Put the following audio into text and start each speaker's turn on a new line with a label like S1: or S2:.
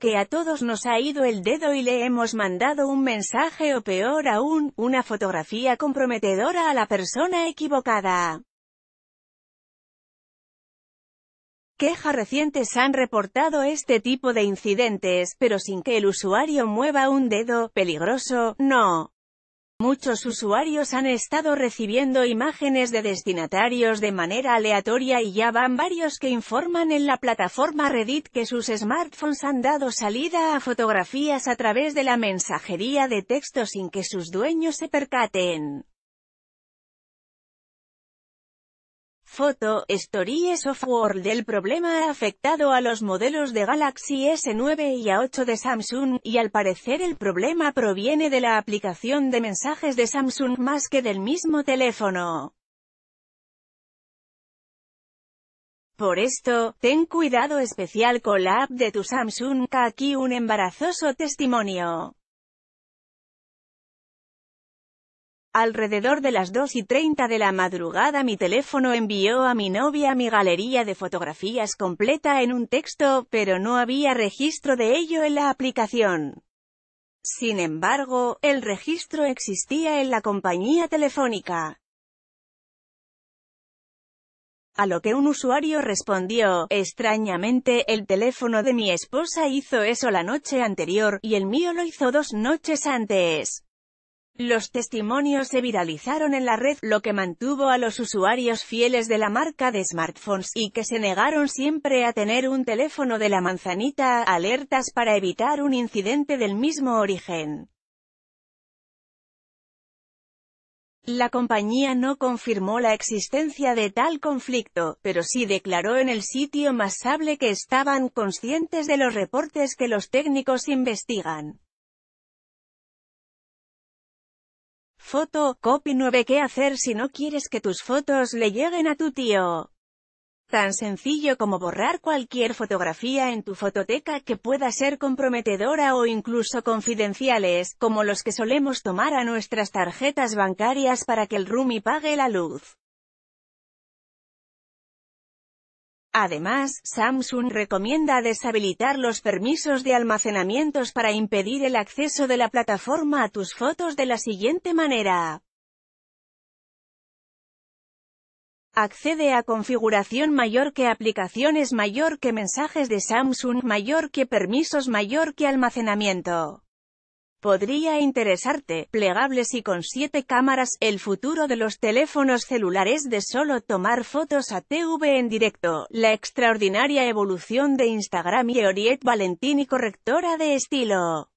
S1: que a todos nos ha ido el dedo y le hemos mandado un mensaje o peor aún, una fotografía comprometedora a la persona equivocada. Quejas recientes han reportado este tipo de incidentes, pero sin que el usuario mueva un dedo, peligroso, no. Muchos usuarios han estado recibiendo imágenes de destinatarios de manera aleatoria y ya van varios que informan en la plataforma Reddit que sus smartphones han dado salida a fotografías a través de la mensajería de texto sin que sus dueños se percaten. Foto, Stories of World El problema ha afectado a los modelos de Galaxy S9 y A8 de Samsung, y al parecer el problema proviene de la aplicación de mensajes de Samsung más que del mismo teléfono. Por esto, ten cuidado especial con la app de tu Samsung, aquí un embarazoso testimonio. Alrededor de las 2 y 30 de la madrugada mi teléfono envió a mi novia mi galería de fotografías completa en un texto, pero no había registro de ello en la aplicación. Sin embargo, el registro existía en la compañía telefónica. A lo que un usuario respondió, extrañamente, el teléfono de mi esposa hizo eso la noche anterior, y el mío lo hizo dos noches antes. Los testimonios se viralizaron en la red, lo que mantuvo a los usuarios fieles de la marca de smartphones, y que se negaron siempre a tener un teléfono de la manzanita, alertas para evitar un incidente del mismo origen. La compañía no confirmó la existencia de tal conflicto, pero sí declaró en el sitio más sable que estaban conscientes de los reportes que los técnicos investigan. Foto, copy 9 ¿Qué hacer si no quieres que tus fotos le lleguen a tu tío? Tan sencillo como borrar cualquier fotografía en tu fototeca que pueda ser comprometedora o incluso confidenciales, como los que solemos tomar a nuestras tarjetas bancarias para que el roomie pague la luz. Además, Samsung recomienda deshabilitar los permisos de almacenamientos para impedir el acceso de la plataforma a tus fotos de la siguiente manera. Accede a configuración mayor que aplicaciones mayor que mensajes de Samsung mayor que permisos mayor que almacenamiento. Podría interesarte, plegables y con siete cámaras, el futuro de los teléfonos celulares de solo tomar fotos a TV en directo, la extraordinaria evolución de Instagram y Oriet Valentini correctora de estilo.